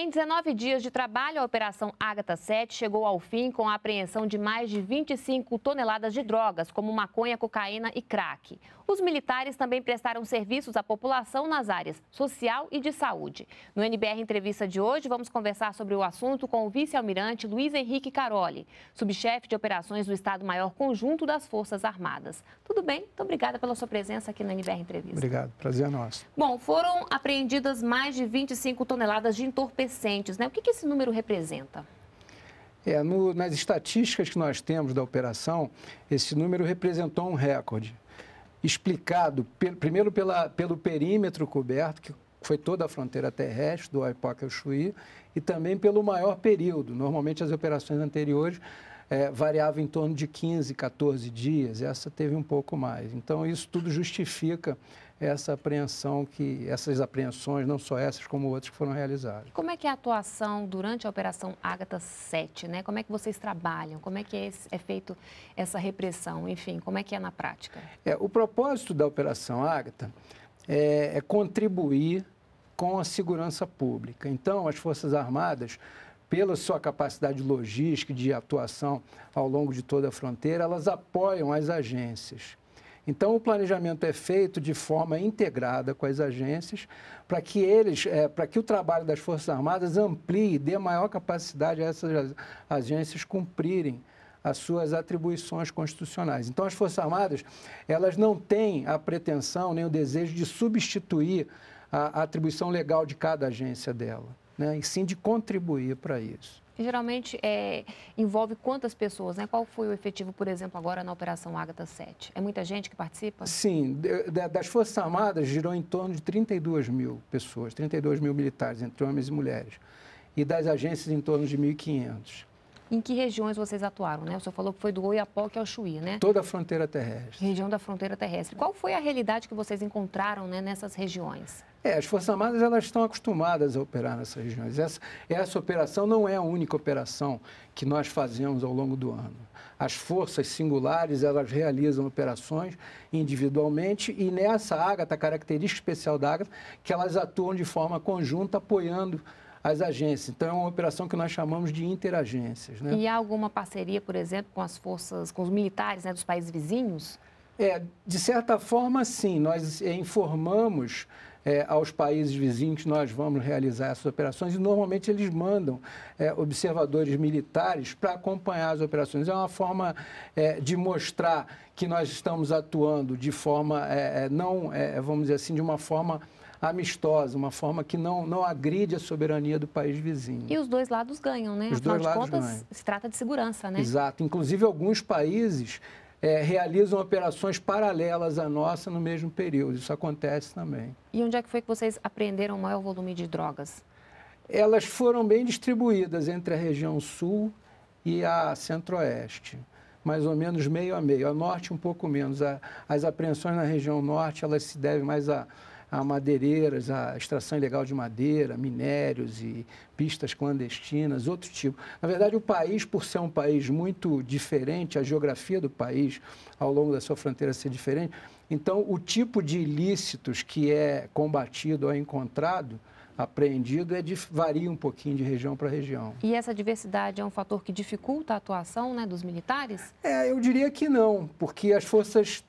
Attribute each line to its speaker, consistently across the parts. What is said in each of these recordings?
Speaker 1: Em 19 dias de trabalho, a Operação Ágata 7 chegou ao fim com a apreensão de mais de 25 toneladas de drogas, como maconha, cocaína e crack. Os militares também prestaram serviços à população nas áreas social e de saúde. No NBR Entrevista de hoje, vamos conversar sobre o assunto com o vice-almirante Luiz Henrique Caroli, subchefe de operações do Estado-Maior Conjunto das Forças Armadas. Tudo bem? Muito obrigada pela sua presença aqui no NBR Entrevista.
Speaker 2: Obrigado, prazer é nosso.
Speaker 1: Bom, foram apreendidas mais de 25 toneladas de entorpecentes adolescentes, né? O que, que esse número representa?
Speaker 2: É, no, nas estatísticas que nós temos da operação, esse número representou um recorde. Explicado, primeiro, pela, pelo perímetro coberto, que foi toda a fronteira terrestre do Oipoca ao Chuí, e também pelo maior período. Normalmente, as operações anteriores é, variavam em torno de 15, 14 dias, essa teve um pouco mais. Então, isso tudo justifica essa apreensão que essas apreensões, não só essas como outras que foram realizadas.
Speaker 1: Como é que é a atuação durante a operação Ágata 7, né? Como é que vocês trabalham? Como é que é, esse, é feito essa repressão? Enfim, como é que é na prática?
Speaker 2: É, o propósito da operação Ágata é, é contribuir com a segurança pública. Então, as Forças Armadas pela sua capacidade logística de atuação ao longo de toda a fronteira, elas apoiam as agências. Então, o planejamento é feito de forma integrada com as agências para que eles, é, para que o trabalho das Forças Armadas amplie e dê maior capacidade a essas agências cumprirem as suas atribuições constitucionais. Então, as Forças Armadas, elas não têm a pretensão nem o desejo de substituir a atribuição legal de cada agência dela, né? e sim de contribuir para isso
Speaker 1: geralmente é, envolve quantas pessoas, né? Qual foi o efetivo, por exemplo, agora na Operação Ágata 7? É muita gente que participa?
Speaker 2: Sim, das Forças Armadas girou em torno de 32 mil pessoas, 32 mil militares, entre homens e mulheres, e das agências em torno de 1.500.
Speaker 1: Em que regiões vocês atuaram, né? O senhor falou que foi do Oiapoque ao Chuí, né?
Speaker 2: Toda a fronteira terrestre.
Speaker 1: Região da fronteira terrestre. Qual foi a realidade que vocês encontraram né, nessas regiões?
Speaker 2: É, as Forças Armadas elas estão acostumadas a operar nessas regiões. Essa, essa operação não é a única operação que nós fazemos ao longo do ano. As forças singulares elas realizam operações individualmente e nessa Ágata, a característica especial da Ágata, que elas atuam de forma conjunta apoiando as agências. Então, é uma operação que nós chamamos de interagências. Né? E
Speaker 1: há alguma parceria, por exemplo, com as forças, com os militares né, dos países vizinhos? É,
Speaker 2: de certa forma, sim. Nós eh, informamos é, aos países vizinhos nós vamos realizar essas operações e normalmente eles mandam é, observadores militares para acompanhar as operações. É uma forma é, de mostrar que nós estamos atuando de forma, é, é, não, é, vamos dizer assim, de uma forma amistosa, uma forma que não, não agride a soberania do país vizinho. E
Speaker 1: os dois lados ganham, né? Os Afinal dois lados contas, ganham. se trata de segurança, né?
Speaker 2: Exato. Inclusive, alguns países é, realizam operações paralelas à nossa no mesmo período. Isso acontece também.
Speaker 1: E onde é que foi que vocês apreenderam o maior volume de drogas? Elas
Speaker 2: foram bem distribuídas entre a região sul e a centro-oeste, mais ou menos meio a meio. A norte um pouco menos. A, as apreensões na região norte elas se devem mais a a madeireiras, a extração ilegal de madeira, minérios e pistas clandestinas, outro tipo. Na verdade, o país, por ser um país muito diferente, a geografia do país ao longo da sua fronteira ser diferente, então o tipo de ilícitos que é combatido ou encontrado apreendido é de, varia um pouquinho de região para região.
Speaker 1: E essa diversidade é um fator que dificulta a atuação né, dos militares?
Speaker 2: É, eu diria que não, porque as forças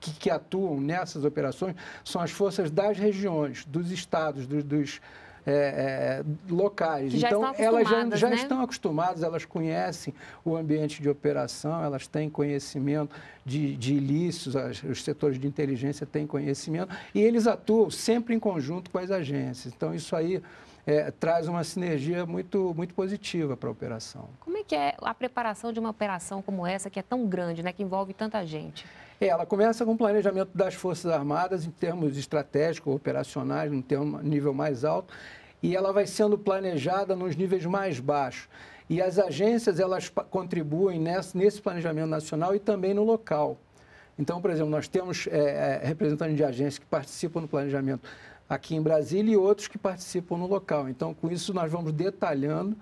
Speaker 2: que, que, atuam nessas operações são as forças das regiões, dos estados, dos, dos é, é, locais. Já então, elas já, já né? estão acostumadas, elas conhecem o ambiente de operação, elas têm conhecimento de, de ilícitos, as, os setores de inteligência têm conhecimento, e eles atuam sempre em conjunto com as agências. Então, isso aí. É, traz uma sinergia muito, muito positiva para a operação.
Speaker 1: Como é que é a preparação de uma operação como essa, que é tão grande, né, que envolve tanta gente?
Speaker 2: É, ela começa com o planejamento das Forças Armadas em termos estratégicos, operacionais, num termo, nível mais alto, e ela vai sendo planejada nos níveis mais baixos. E as agências, elas contribuem nesse, nesse planejamento nacional e também no local. Então, por exemplo, nós temos é, é representantes de agências que participam do planejamento aqui em Brasília e outros que participam no local. Então, com isso, nós vamos detalhando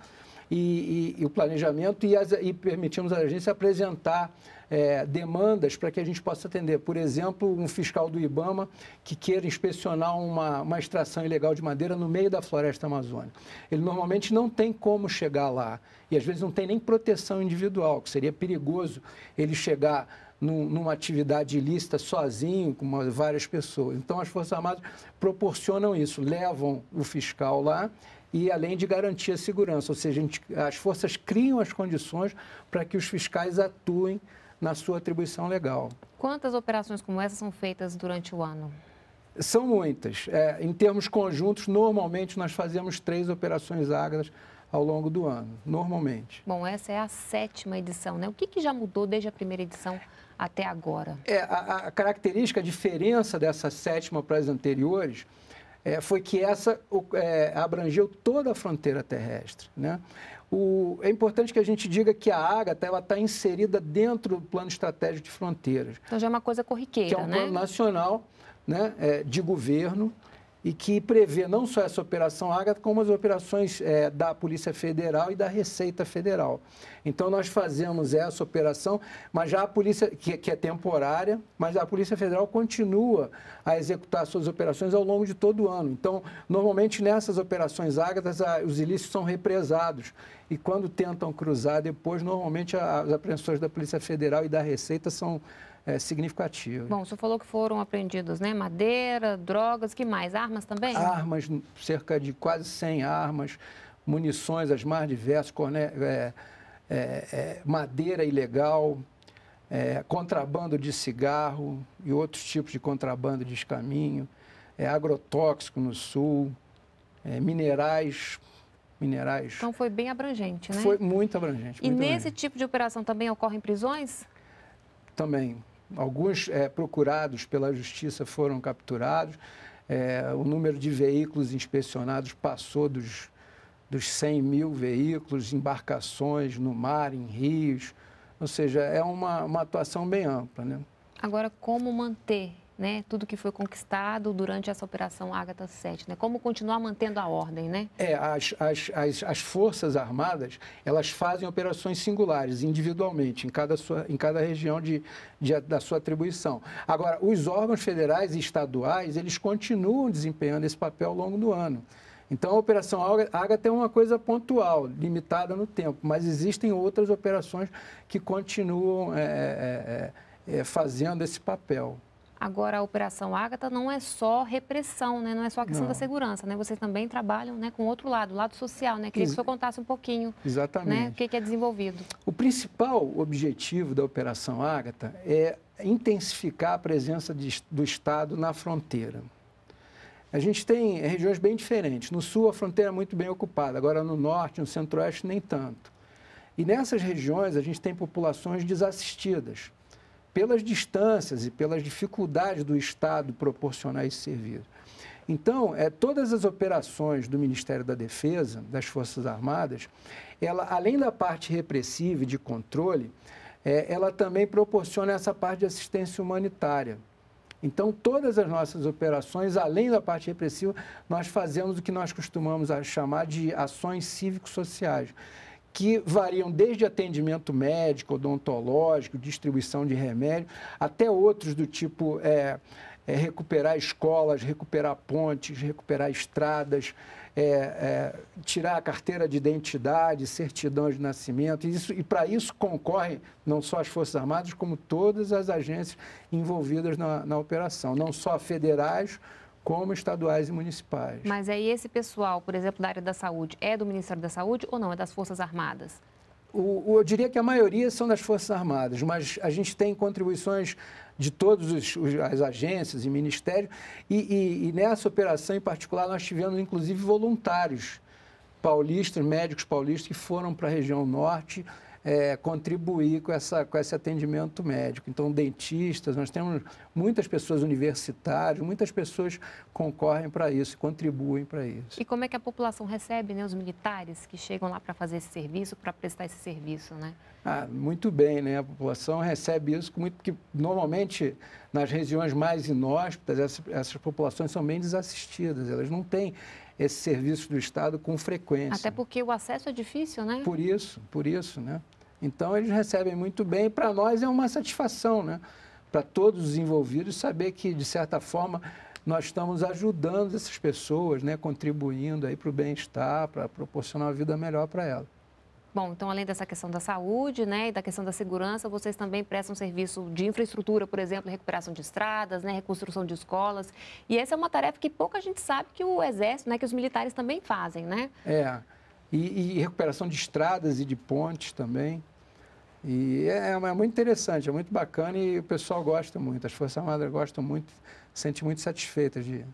Speaker 2: e, e, e o planejamento e, as, e permitimos à agência apresentar é, demandas para que a gente possa atender. Por exemplo, um fiscal do Ibama que queira inspecionar uma, uma extração ilegal de madeira no meio da floresta amazônica. Ele normalmente não tem como chegar lá e às vezes não tem nem proteção individual, que seria perigoso ele chegar numa atividade ilícita sozinho, com várias pessoas. Então, as Forças Armadas proporcionam isso, levam o fiscal lá e, além de garantir a segurança, ou seja, gente, as forças criam as condições para que os fiscais atuem na sua atribuição legal.
Speaker 1: Quantas operações como essa são feitas durante o ano?
Speaker 2: São muitas. É, em termos conjuntos, normalmente nós fazemos três operações agras ao longo do ano, normalmente.
Speaker 1: Bom, essa é a sétima edição, né? O que, que já mudou desde a primeira edição até agora?
Speaker 2: É, a, a característica, a diferença dessa sétima para as anteriores é, foi que essa é, abrangeu toda a fronteira terrestre. Né? O, é importante que a gente diga que a Ágata está inserida dentro do plano estratégico de fronteiras.
Speaker 1: Então já é uma coisa corriqueira, né? Que é um né? plano
Speaker 2: nacional né, é, de governo e que prevê não só essa operação Ágata, como as operações é, da Polícia Federal e da Receita Federal. Então, nós fazemos essa operação, mas já a Polícia, que, que é temporária, mas a Polícia Federal continua a executar suas operações ao longo de todo o ano. Então, normalmente nessas operações Ágatas, os ilícitos são represados e quando tentam cruzar depois, normalmente as apreensões da Polícia Federal e da Receita são é, significativo. Bom,
Speaker 1: o senhor falou que foram apreendidos né? madeira, drogas, que mais? Armas também?
Speaker 2: Armas, cerca de quase 100 armas, munições as mais diversas, corne... é, é, é madeira ilegal, é, contrabando de cigarro e outros tipos de contrabando de escaminho, é, agrotóxico no sul, minerais minerais.
Speaker 1: Então foi bem abrangente, né? Foi
Speaker 2: muito abrangente. E muito nesse abrangente.
Speaker 1: tipo de operação também ocorrem prisões?
Speaker 2: Também. Alguns é, procurados pela justiça foram capturados. É, o número de veículos inspecionados passou dos, dos 100 mil veículos, embarcações no mar, em rios. Ou seja, é uma, uma atuação bem ampla. Né?
Speaker 1: Agora, como manter né, tudo que foi conquistado durante essa operação Ágata 7, né? Como continuar mantendo a ordem, né?
Speaker 2: É, as, as, as, as forças armadas, elas fazem operações singulares, individualmente, em cada, sua, em cada região de, de, da sua atribuição. Agora, os órgãos federais e estaduais, eles continuam desempenhando esse papel ao longo do ano. Então, a Operação Ágata é uma coisa pontual, limitada no tempo, mas existem outras operações que continuam é, é, é, é fazendo esse papel.
Speaker 1: Agora, a Operação Ágata não é só repressão, né? não é só a questão não. da segurança. Né? Vocês também trabalham né, com outro lado, o lado social. Né? Queria Ex que o senhor contasse um pouquinho né?
Speaker 2: Exatamente. Né, o
Speaker 1: que, que é desenvolvido.
Speaker 2: O principal objetivo da Operação Ágata é intensificar a presença de, do Estado na fronteira. A gente tem regiões bem diferentes. No sul, a fronteira é muito bem ocupada, agora no norte, no centro-oeste, nem tanto. E nessas regiões, a gente tem populações desassistidas pelas distâncias e pelas dificuldades do Estado proporcionar esse serviço. Então, é, todas as operações do Ministério da Defesa, das Forças Armadas, ela, além da parte repressiva e de controle, é, ela também proporciona essa parte de assistência humanitária. Então, todas as nossas operações, além da parte repressiva, nós fazemos o que nós costumamos chamar de ações cívico-sociais, que variam desde atendimento médico, odontológico, distribuição de remédio, até outros do tipo é, é, recuperar escolas, recuperar pontes, recuperar estradas, é, é tirar a carteira de identidade, certidão de nascimento. Isso, e para isso concorrem não só as Forças Armadas, como todas as agências envolvidas na, na operação, não só federais, como estaduais e municipais.
Speaker 1: Mas aí esse pessoal, por exemplo, da área da saúde, é do Ministério da Saúde ou não? É das Forças Armadas?
Speaker 2: O, o, eu diria que a maioria são das Forças Armadas, mas a gente tem contribuições de todas as agências e ministérios, e, e, e nessa operação em particular nós tivemos inclusive voluntários paulistas, médicos paulistas que foram para a região norte é, contribuir com, essa, com esse atendimento médico. Então, dentistas, nós temos muitas pessoas universitárias, muitas pessoas concorrem para isso, contribuem para isso.
Speaker 1: E como é que a população recebe né, os militares que chegam lá para fazer esse serviço, para prestar esse serviço, né?
Speaker 2: Ah, muito bem, né? A população recebe isso muito, porque normalmente nas regiões mais inóspitas, essas, essas populações são bem desassistidas, elas não têm esse serviço do Estado com frequência. Até
Speaker 1: porque o acesso é difícil, né?
Speaker 2: Por isso, por isso, né? Então, eles recebem muito bem. Para nós é uma satisfação, né? para todos os envolvidos, saber que, de certa forma, nós estamos ajudando essas pessoas, né? contribuindo para o bem-estar, para proporcionar uma vida melhor para elas.
Speaker 1: Bom, então além dessa questão da saúde, né, e da questão da segurança, vocês também prestam serviço de infraestrutura, por exemplo, recuperação de estradas, né, reconstrução de escolas. E essa é uma tarefa que pouca gente sabe que o exército, né, que os militares também fazem, né?
Speaker 2: É. E, e, recuperação de estradas e de pontes também. E é, é, é, muito interessante, é muito bacana e o pessoal gosta muito, as Forças Armadas gostam muito, sentem muito satisfeitas de,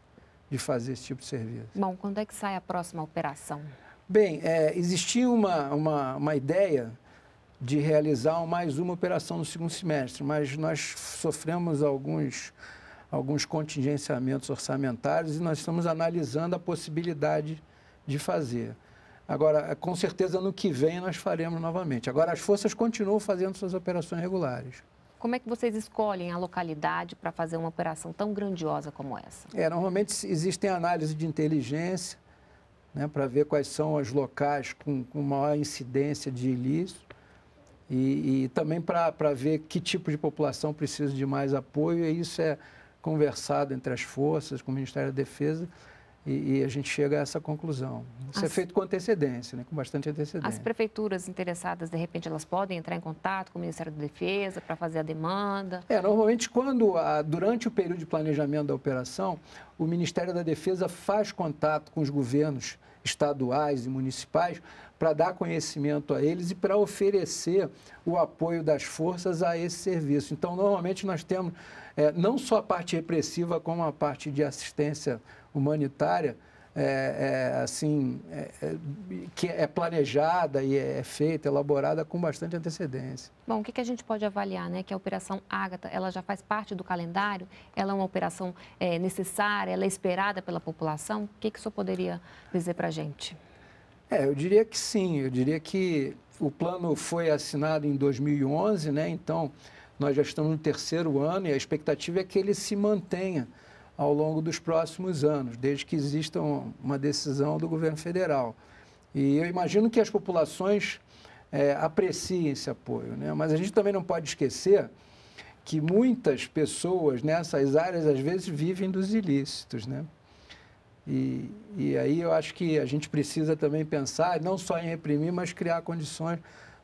Speaker 2: de fazer esse tipo de serviço.
Speaker 1: Bom, quando é que sai a próxima operação? Bem,
Speaker 2: é, existia uma, uma, uma ideia de realizar mais uma operação no segundo semestre, mas nós sofremos alguns, alguns contingenciamentos orçamentários e nós estamos analisando a possibilidade de fazer. Agora, é, com certeza, no que vem nós faremos novamente. Agora, as forças continuam fazendo suas operações regulares.
Speaker 1: Como é que vocês escolhem a localidade para fazer uma operação tão grandiosa como essa?
Speaker 2: É, normalmente existem análises de inteligência né, para ver quais são os locais com, com maior incidência de ilícito e, e também para ver que tipo de população precisa de mais apoio. E isso é conversado entre as forças, com o Ministério da Defesa. E, e, a gente chega a essa conclusão. Isso é As... é feito com antecedência, né? com bastante antecedência. As
Speaker 1: prefeituras interessadas, de repente, elas podem entrar em contato com o Ministério da Defesa para fazer a demanda?
Speaker 2: É, normalmente, quando a, durante o período de planejamento da operação, o Ministério da Defesa faz contato com os governos estaduais e municipais para dar conhecimento a eles e para oferecer o apoio das forças a esse serviço. Então, normalmente, nós temos é, não só a parte repressiva, como a parte de assistência humanitária, é, é, assim, é, é que é planejada e é, é feita, elaborada com bastante antecedência.
Speaker 1: Bom, o que, que a gente pode avaliar, né? Que a Operação Ágata, ela já faz parte do calendário? Ela é uma operação é, necessária? Ela é esperada pela população? O que, que o senhor poderia dizer para a gente?
Speaker 2: É, eu diria que sim. Eu diria que o plano foi assinado em 2011, né? Então, nós já estamos no terceiro ano e a expectativa é que ele se mantenha ao longo dos próximos anos, desde que exista uma decisão do governo federal. E eu imagino que as populações é, apreciem esse apoio, né? mas a gente também não pode esquecer que muitas pessoas nessas áreas às vezes vivem dos ilícitos, né? E, e aí eu acho que a gente precisa também pensar não só em reprimir, mas criar condições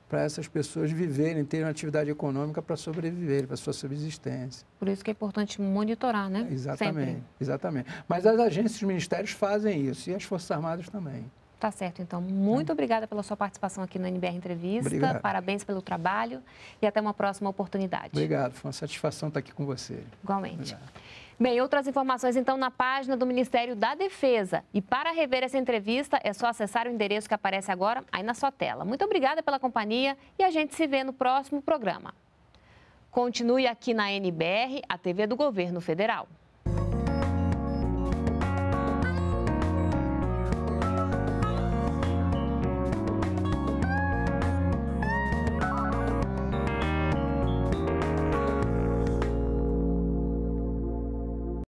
Speaker 2: para essas pessoas viverem, terem uma atividade econômica para sobreviver, para sua subsistência.
Speaker 1: Por isso que é importante monitorar, né? Exatamente, Sempre.
Speaker 2: exatamente. Mas as agências e os ministérios fazem isso e as Forças Armadas também.
Speaker 1: Tá certo, então. Muito Sim. Tá. obrigada pela sua participação aqui no NBR Entrevista. Obrigado. Parabéns pelo trabalho e até uma próxima oportunidade. Obrigado,
Speaker 2: foi uma satisfação estar aqui com você. Igualmente. Obrigado.
Speaker 1: Bem, outras informações então na página do Ministério da Defesa. E para rever essa entrevista, é só acessar o endereço que aparece agora aí na sua tela. Muito obrigada pela companhia e a gente se vê no próximo programa. Continue aqui na NBR, a TV do Governo Federal.